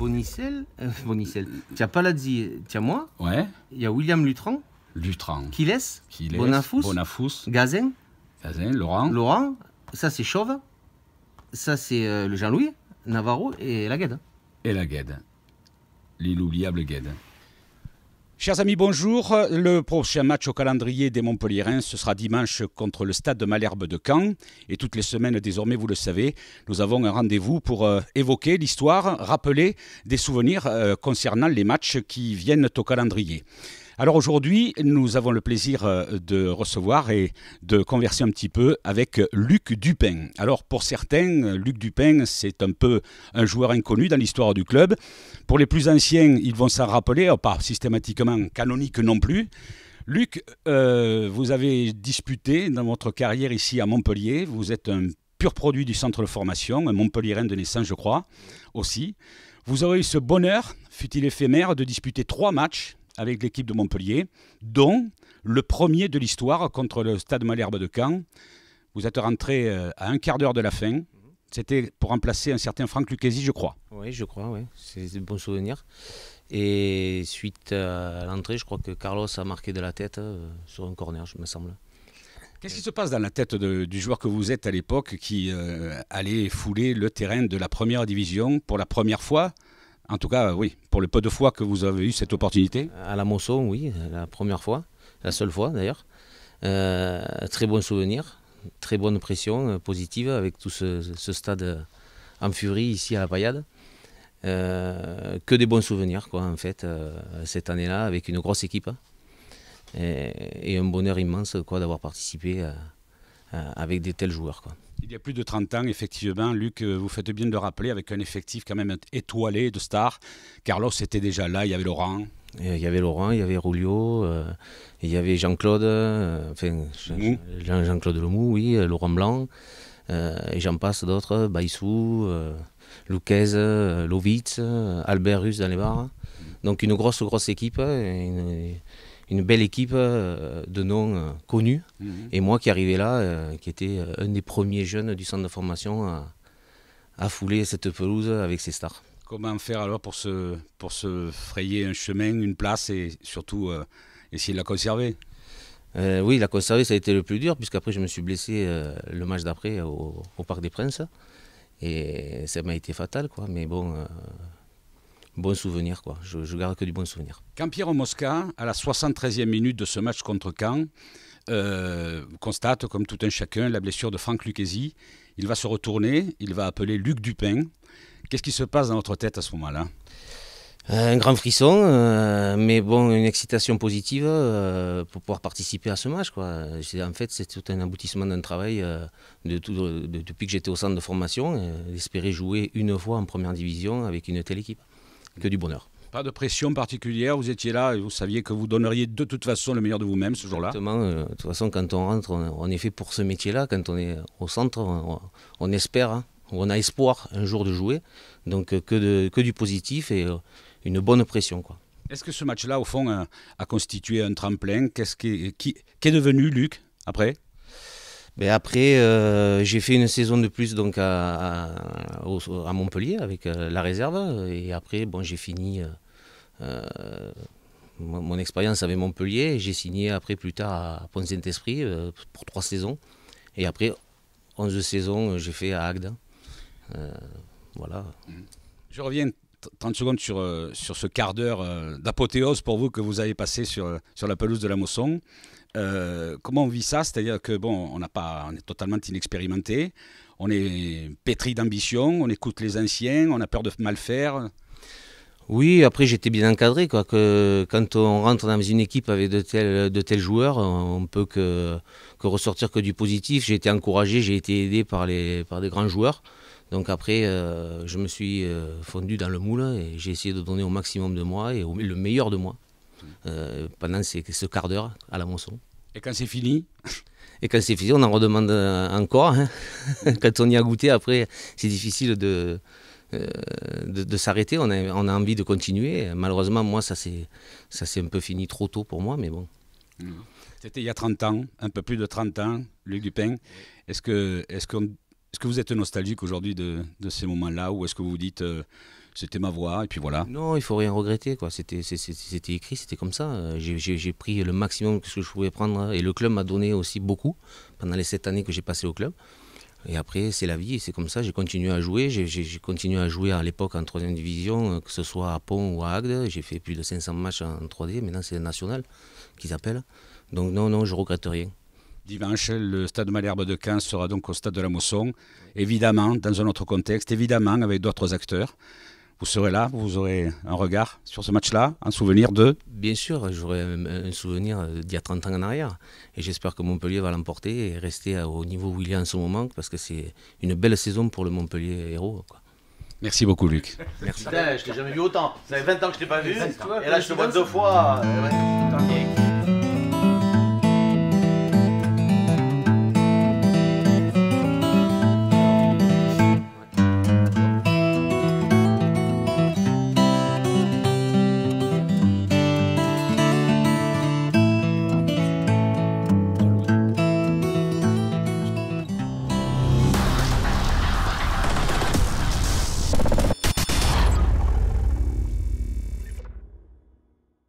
Bonicel, euh, Bonicel, Tu as Palazzi, tu moi. Ouais. Il y a William Lutran. Lutran. Qui laisse Bonafous. Bonafous. Gazin. Gazin, Laurent. Laurent. Ça, c'est Chauve. Ça, c'est euh, le Jean-Louis, Navarro et la Guède. Et la Guède. L'inoubliable Guède. Chers amis, bonjour. Le prochain match au calendrier des Montpelliérains, ce sera dimanche contre le stade de Malherbe de Caen. Et toutes les semaines, désormais, vous le savez, nous avons un rendez-vous pour euh, évoquer l'histoire, rappeler des souvenirs euh, concernant les matchs qui viennent au calendrier. Alors aujourd'hui, nous avons le plaisir euh, de recevoir et de converser un petit peu avec euh, Luc Dupin. Alors pour certains, euh, Luc Dupin, c'est un peu un joueur inconnu dans l'histoire du club. Pour les plus anciens, ils vont s'en rappeler, pas systématiquement canonique non plus. Luc, vous avez disputé dans votre carrière ici à Montpellier. Vous êtes un pur produit du centre de formation, un Montpellierin de naissance, je crois, aussi. Vous avez eu ce bonheur, fut-il éphémère, de disputer trois matchs avec l'équipe de Montpellier, dont le premier de l'histoire contre le Stade Malherbe de Caen. Vous êtes rentré euh, à un quart d'heure de la fin. C'était pour remplacer un certain Franck Lucchesi, je crois. Oui, je crois, oui. C'est un bon souvenir. Et suite à l'entrée, je crois que Carlos a marqué de la tête euh, sur un corner, je me semble. Qu'est-ce qui se passe dans la tête du joueur que vous êtes à l'époque qui euh, allait fouler le terrain de la première division pour la première fois en tout cas, oui, pour le peu de fois que vous avez eu cette opportunité. À la Mosson, oui, la première fois, la seule fois d'ailleurs. Euh, très bon souvenir, très bonne pression euh, positive avec tout ce, stade euh, en furie ici à la Payade. que des bons souvenirs quoi en fait cette année-là avec une grosse équipe hein. et, et, un bonheur immense quoi d'avoir participé avec des tels joueurs quoi. Il y a plus de 30 ans, effectivement, Luc, euh, vous faites bien de le rappeler, avec un effectif quand même étoilé de stars. Carlos était déjà là, il y avait Laurent. Il y avait Laurent, il y avait Rulio, euh, il y avait Jean-Claude, euh, enfin, Jean-Claude Lemou, oui, Laurent Blanc, et j'en passe d'autres, Baissou, Luquez, Lovitz, Albert Russe dans les bars. Donc une grosse, grosse équipe. Hein, une belle équipe euh, de noms euh, connus. Mhm. Et moi qui arrivais là, euh, qui était un des premiers jeunes du centre de formation à, à fouler cette pelouse avec ses stars. Comment faire alors pour se, pour se frayer un chemin, une place et surtout essayer de la conserver Oui, la conserver, ça a été le plus dur, puisqu'après, je me suis blessé le match d'après au, au, Parc des Princes. Et ça m'a été fatal, quoi. Mais bon, bon souvenir. Quoi. Je, garde que du bon souvenir. Quand Mosca, à la 73e minute de ce match contre Caen, euh, constate, comme tout un chacun, la blessure de Franck Lucchesi, il va se retourner, il va appeler Luc Dupin. Qu'est-ce qui se passe dans votre tête à ce moment-là un grand frisson, euh, mais bon, une excitation positive euh, pour pouvoir participer à ce match. En fait, c'est tout un aboutissement d'un travail de depuis que j'étais au centre de formation. J'espérais jouer une fois en première division avec une telle équipe que du bonheur. Pas de pression particulière, vous étiez là et vous saviez que vous donneriez de toute façon le meilleur de vous-même ce jour-là Exactement, euh, de toute façon quand on rentre, on, est fait pour ce métier-là, quand on est au centre, on, espère, hein, on a espoir un jour de jouer, donc euh, que, que du positif et euh, une bonne pression. Quoi. Est-ce que ce match-là, au fond, a, constitué un tremplin Qu'est-ce qui, est devenu Luc après après, euh, j'ai fait une saison de plus donc à, Montpellier avec euh, la réserve. Et après, bon, j'ai fini euh, mon, expérience avec Montpellier. J'ai signé après plus tard à Pont-Saint-Esprit pour trois saisons. Et après, onze saisons, j'ai fait à Agde. voilà. Je reviens 30 secondes sur, euh, sur ce quart d'heure euh, d'apothéose pour vous que vous avez passé sur, euh, sur la pelouse de la Mosson. comment on vit ça C'est-à-dire que bon, on n'a pas, on est totalement inexpérimenté, on est pétri d'ambition, on écoute les anciens, on a peur de mal faire. Oui, après j'étais bien encadré quoi. Que quand on rentre dans une équipe avec de tels, de tels joueurs, on ne peut que, que ressortir que du positif. J'ai été encouragé, j'ai été aidé par les par des grands joueurs. Donc après, euh, je me suis euh, fondu dans le moule et j'ai essayé de donner au maximum de moi et le meilleur de moi mmh. euh, pendant ce quart d'heure à la moisson. Et quand c'est fini Et quand c'est fini, on en redemande encore. Hein. Mmh. quand on y a goûté, après, c'est difficile de, de, s'arrêter. On a, envie de continuer. Malheureusement, moi, ça s'est un peu fini trop tôt pour moi, mais bon. Mmh. C'était il y a 30 ans, un peu plus de 30 ans, Luc Dupin. Est-ce que... qu'on est-ce que vous êtes nostalgique aujourd'hui de, ces moments-là ou est-ce que vous vous dites euh, c'était ma voix et puis voilà Non, il faut rien regretter quoi. C'était écrit, c'était comme ça. Euh, j'ai pris le maximum que je pouvais prendre et le club m'a donné aussi beaucoup pendant les sept années que j'ai passé au club. Et après, c'est la vie, c'est comme ça. J'ai continué à jouer. J'ai continué à jouer à l'époque en troisième division, euh, que ce soit à Pont ou à Agde. J'ai fait plus de 500 matchs en 3D. Maintenant, c'est le national qu'ils appellent. Donc non, non, je regrette rien. Dimanche, le stade Malherbe de Caen sera donc au stade de la Mousson, évidemment dans un autre contexte, évidemment avec d'autres acteurs. Vous serez là, vous aurez un regard sur ce match-là, un souvenir de Bien sûr, j'aurai un souvenir euh, d'il y a 30 ans en arrière. Et j'espère que Montpellier va l'emporter et rester au niveau où il est en ce moment, parce que c'est une belle saison pour le Montpellier héros. Merci beaucoup, Luc. Merci. Putain, je t'ai jamais vu autant. Ça fait 20 ans que je t'ai pas vu. Et là, je te vois deux fois. Euh,